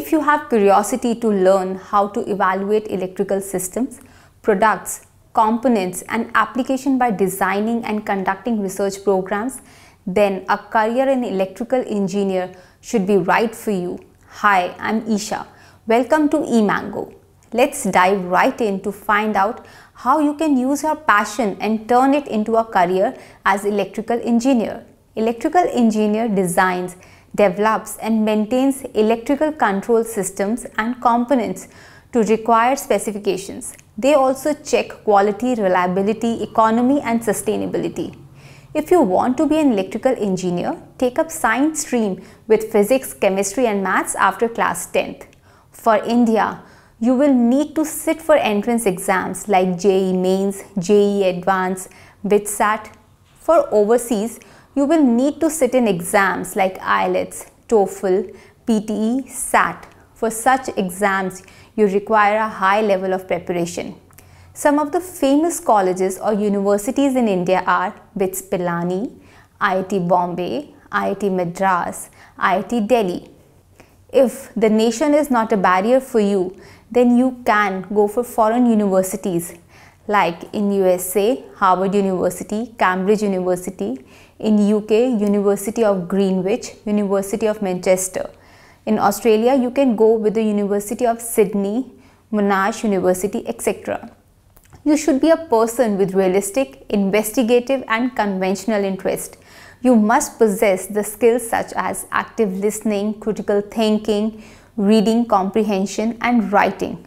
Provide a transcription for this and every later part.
If you have curiosity to learn how to evaluate electrical systems, products, components and application by designing and conducting research programs, then a career in electrical engineer should be right for you. Hi, I'm Isha. Welcome to eMango. Let's dive right in to find out how you can use your passion and turn it into a career as electrical engineer. Electrical engineer designs develops and maintains electrical control systems and components to required specifications. They also check quality, reliability, economy and sustainability. If you want to be an electrical engineer, take up science stream with physics, chemistry and maths after class 10th. For India, you will need to sit for entrance exams like JE Mains, JE Advanced, BitSat. For overseas, you will need to sit in exams like IELTS, TOEFL, PTE, SAT. For such exams, you require a high level of preparation. Some of the famous colleges or universities in India are BITS Pilani, IIT Bombay, IIT Madras, IIT Delhi. If the nation is not a barrier for you, then you can go for foreign universities like in USA, Harvard University, Cambridge University, in UK, University of Greenwich, University of Manchester. In Australia, you can go with the University of Sydney, Monash University, etc. You should be a person with realistic, investigative and conventional interest. You must possess the skills such as active listening, critical thinking, reading comprehension and writing.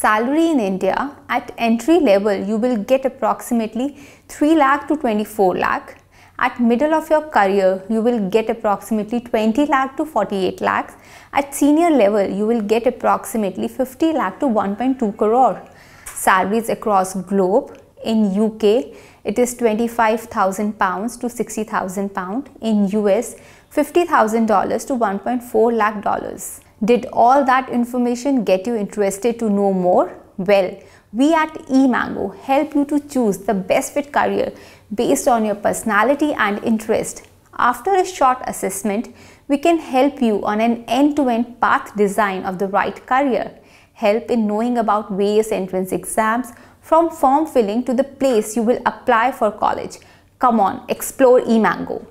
salary in India at entry level you will get approximately 3 lakh to 24 lakh. At middle of your career you will get approximately 20 lakh to 48 lakhs. At senior level you will get approximately 50 lakh to 1.2 crore. Salaries across globe in UK it is 25,000 pounds to 60,000 pound. In US $50,000 to 1.4 lakh dollars. Did all that information get you interested to know more? Well, we at eMango help you to choose the best fit career based on your personality and interest. After a short assessment, we can help you on an end-to-end path design of the right career, help in knowing about various entrance exams, from form filling to the place you will apply for college. Come on, explore eMango.